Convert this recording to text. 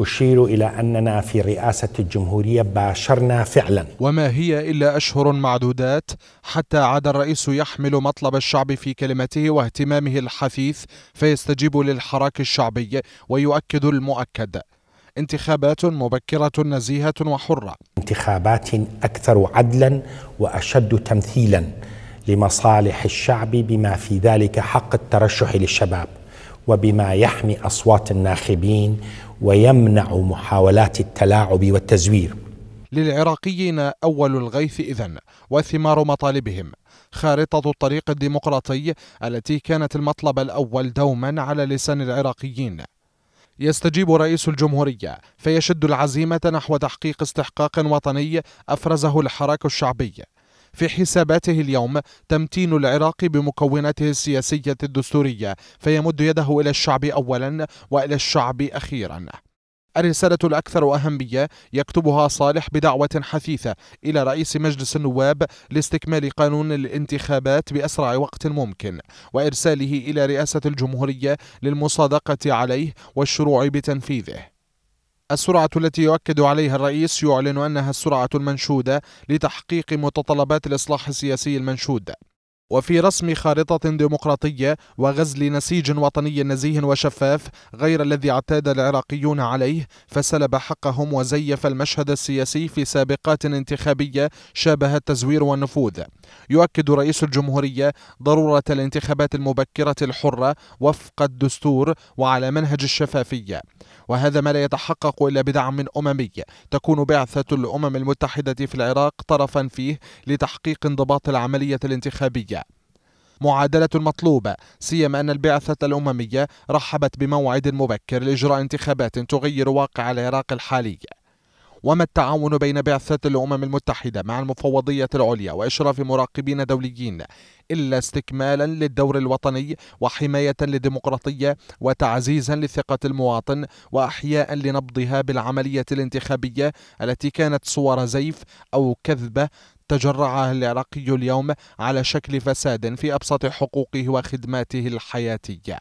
أشير إلى أننا في رئاسة الجمهورية باشرنا فعلا وما هي إلا أشهر معدودات حتى عاد الرئيس يحمل مطلب الشعب في كلمته واهتمامه الحثيث فيستجيب للحراك الشعبي ويؤكد المؤكد انتخابات مبكرة نزيهة وحرة انتخابات أكثر عدلا وأشد تمثيلا لمصالح الشعب بما في ذلك حق الترشح للشباب وبما يحمي اصوات الناخبين ويمنع محاولات التلاعب والتزوير. للعراقيين اول الغيث اذا وثمار مطالبهم خارطة الطريق الديمقراطي التي كانت المطلب الأول دوما على لسان العراقيين يستجيب رئيس الجمهورية فيشد العزيمة نحو تحقيق استحقاق وطني أفرزه الحراك الشعبي في حساباته اليوم تمتين العراق بمكوناته السياسية الدستورية فيمد يده إلى الشعب أولا وإلى الشعب أخيرا الرسالة الأكثر أهمية يكتبها صالح بدعوة حثيثة إلى رئيس مجلس النواب لاستكمال قانون الانتخابات بأسرع وقت ممكن وإرساله إلى رئاسة الجمهورية للمصادقة عليه والشروع بتنفيذه السرعة التي يؤكد عليها الرئيس يعلن أنها السرعة المنشودة لتحقيق متطلبات الإصلاح السياسي المنشود وفي رسم خارطة ديمقراطية وغزل نسيج وطني نزيه وشفاف غير الذي اعتاد العراقيون عليه فسلب حقهم وزيف المشهد السياسي في سابقات انتخابية شابها التزوير والنفوذ. يؤكد رئيس الجمهورية ضرورة الانتخابات المبكرة الحرة وفق الدستور وعلى منهج الشفافية. وهذا ما لا يتحقق إلا بدعم أممي تكون بعثة الأمم المتحدة في العراق طرفا فيه لتحقيق انضباط العملية الانتخابية. معادلة مطلوبه سيما أن البعثة الأممية رحبت بموعد مبكر لإجراء انتخابات تغير واقع العراق الحالي وما التعاون بين بعثة الأمم المتحدة مع المفوضية العليا وإشراف مراقبين دوليين إلا استكمالا للدور الوطني وحماية للديمقراطية وتعزيزا لثقة المواطن وأحياء لنبضها بالعملية الانتخابية التي كانت صور زيف أو كذبة تجرعها العراقي اليوم على شكل فساد في أبسط حقوقه وخدماته الحياتية